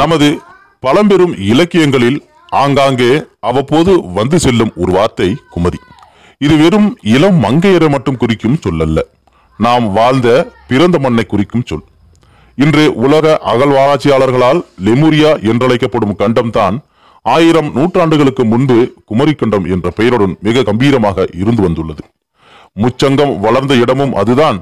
நமது பழம்பெரும் இலக்கியங்களில் ஆங்காங்கே அவ்வப்போது வந்து செல்லும் ஒரு வார்த்தை குமதி இது வெறும் இளம் மங்கையரை மட்டும் குறிக்கும் சொல்லல்ல நாம் வாழ்ந்த பிறந்த மண்ணை குறிக்கும் சொல் இன்று உலக அகழ்வாராய்ச்சியாளர்களால் லெமுரியா என்றழைக்கப்படும் கண்டம்தான் ஆயிரம் நூற்றாண்டுகளுக்கு முன்பு குமரிக்கண்டம் என்ற பெயருடன் மிக கம்பீரமாக இருந்து வந்துள்ளது முச்சங்கம் வளர்ந்த இடமும் அதுதான்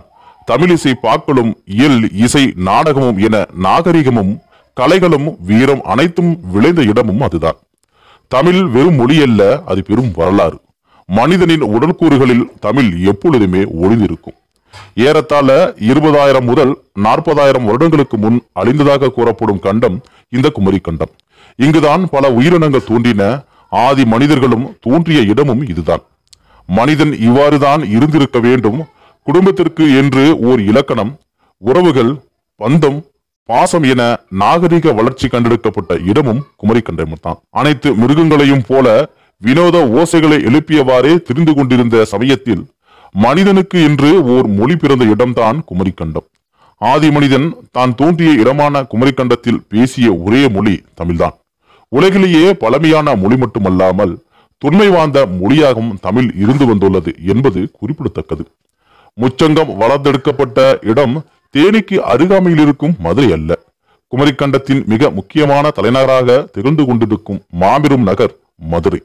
தமிழிசை பாக்களும் இயல் இசை நாடகமும் என நாகரிகமும் கலைகளும் வீரம் அனைத்தும் விளைந்த இடமும் அதுதான் தமிழ் வெறும் மொழியல்ல அது பெரும் வரலாறு மனிதனின் உடல் கூறுகளில் தமிழ் எப்பொழுதுமே ஒளிந்திருக்கும் ஏறத்தாழ இருபதாயிரம் முதல் நாற்பதாயிரம் வருடங்களுக்கு முன் அழிந்ததாக கூறப்படும் கண்டம் இந்த குமரி கண்டம் இங்குதான் பல உயிரினங்கள் தோன்றின ஆதி மனிதர்களும் தோன்றிய இடமும் இதுதான் மனிதன் இவ்வாறுதான் இருந்திருக்க வேண்டும் குடும்பத்திற்கு என்று ஓர் இலக்கணம் உறவுகள் பந்தம் பாசம் என நாகரிக வளர்ச்சி கண்டெடுக்கப்பட்ட இடமும் குமரிக்கண்டமும் அனைத்து மிருகங்களையும் போல வினோத ஓசைகளை எழுப்பியவாறே திரிந்து கொண்டிருந்த சமயத்தில் மனிதனுக்கு என்று ஓர் மொழி பிறந்த இடம்தான் குமரிக்கண்டம் ஆதி மனிதன் தான் தோன்றிய இடமான குமரிக்கண்டத்தில் பேசிய ஒரே மொழி தமிழ்தான் உலகிலேயே பழமையான மொழி மட்டுமல்லாமல் தொன்மை வாய்ந்த மொழியாகவும் தமிழ் இருந்து வந்துள்ளது என்பது குறிப்பிடத்தக்கது முச்சங்கம் வளர்ந்தெடுக்கப்பட்ட இடம் தேனிக்கு அருகாமையில் இருக்கும் மதுரை அல்ல குமரிக்கண்டத்தின் மிக முக்கியமான தலைநகராக திகழ்ந்து கொண்டிருக்கும் மாபெரும் நகர் மதுரை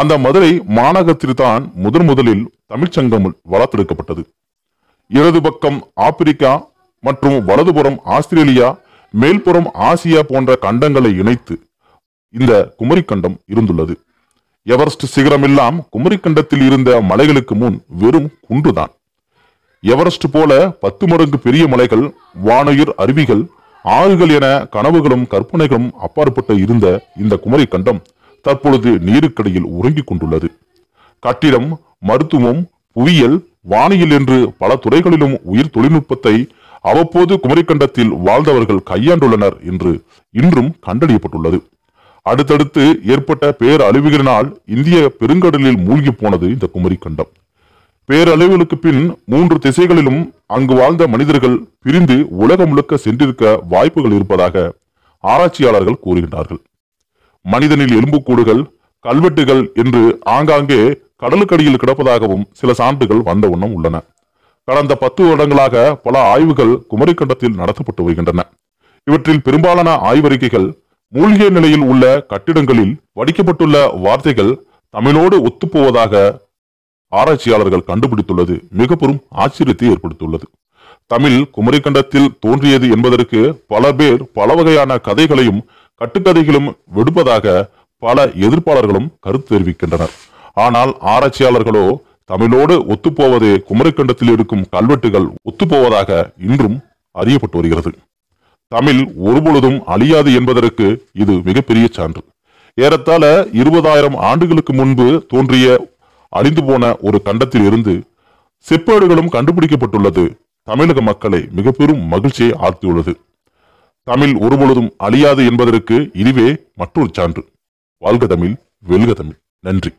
அந்த மதுரை மாநகரத்தில்தான் முதன் முதலில் தமிழ்ச்சங்கம் வளர்த்தெடுக்கப்பட்டது இடது பக்கம் ஆப்பிரிக்கா மற்றும் வலதுபுறம் ஆஸ்திரேலியா மேல்புறம் ஆசியா போன்ற கண்டங்களை இணைத்து இந்த குமரிக்கண்டம் இருந்துள்ளது எவரெஸ்ட் சிகரமெல்லாம் குமரிக்கண்டத்தில் இருந்த மலைகளுக்கு முன் வெறும் குன்றுதான் எவரெஸ்ட் போல பத்து மடங்கு பெரிய மலைகள் வானுயிர் அருவிகள் ஆறுகள் என கனவுகளும் கற்பனைகளும் அப்பாற்பட்டு இருந்த இந்த குமரி கண்டம் தற்பொழுது நீருக்கடியில் உறங்கிக் கொண்டுள்ளது கட்டிடம் மருத்துவம் புவியியல் வானியல் என்று பல துறைகளிலும் உயிர் தொழில்நுட்பத்தை அவ்வப்போது குமரிக்கண்டத்தில் வாழ்ந்தவர்கள் கையாண்டுள்ளனர் என்று இன்றும் கண்டறியப்பட்டுள்ளது அடுத்தடுத்து ஏற்பட்ட பேரழிவுகளினால் இந்திய பெருங்கடலில் மூழ்கி போனது இந்த குமரிக்கண்டம் பேரளவிற்கு பின் மூன்று திசைகளிலும் அங்கு வாழ்ந்த மனிதர்கள் பிரிந்து உலகம் முழுக்க சென்றிருக்க வாய்ப்புகள் இருப்பதாக ஆராய்ச்சியாளர்கள் கூறுகின்றார்கள் மனிதனில் எலும்புக்கூடுகள் கல்வெட்டுகள் என்று ஆங்காங்கே கடலுக்கடியில் கிடப்பதாகவும் சில சான்றுகள் வந்த வண்ணம் உள்ளன கடந்த பத்து வருடங்களாக பல ஆய்வுகள் குமரிக்கண்டத்தில் நடத்தப்பட்டு வருகின்றன இவற்றில் பெரும்பாலான ஆய்வறிக்கைகள் மூழ்கிய நிலையில் உள்ள கட்டிடங்களில் வடிக்கப்பட்டுள்ள வார்த்தைகள் தமிழோடு ஒத்துப்போவதாக ஆராய்ச்சியாளர்கள் கண்டுபிடித்துள்ளது மிக பெரும் ஆச்சரியத்தை ஏற்படுத்தியுள்ளது தமிழ் குமரிக்கண்டத்தில் தோன்றியது என்பதற்கு பல பேர் பல வகையான கதைகளையும் கட்டுக்கதைகளும் விடுப்பதாக பல எதிர்ப்பாளர்களும் கருத்து தெரிவிக்கின்றனர் ஆனால் ஆராய்ச்சியாளர்களோ தமிழோடு ஒத்துப்போவது குமரிக்கண்டத்தில் இருக்கும் கல்வெட்டுகள் ஒத்துப்போவதாக இன்றும் அறியப்பட்டு வருகிறது தமிழ் ஒருபொழுதும் அழியாது என்பதற்கு இது மிகப்பெரிய சான்று ஏறத்தாழ இருபதாயிரம் ஆண்டுகளுக்கு முன்பு தோன்றிய அழிந்து போன ஒரு கண்டத்தில் இருந்து செப்பேடுகளும் கண்டுபிடிக்கப்பட்டுள்ளது தமிழக மக்களை மிக பெரும் மகிழ்ச்சியை ஆழ்த்தியுள்ளது தமிழ் ஒருபொழுதும் அழியாது என்பதற்கு இதுவே மற்றொரு சான்று வாழ்க தமிழ் வெல்க தமிழ் நன்றி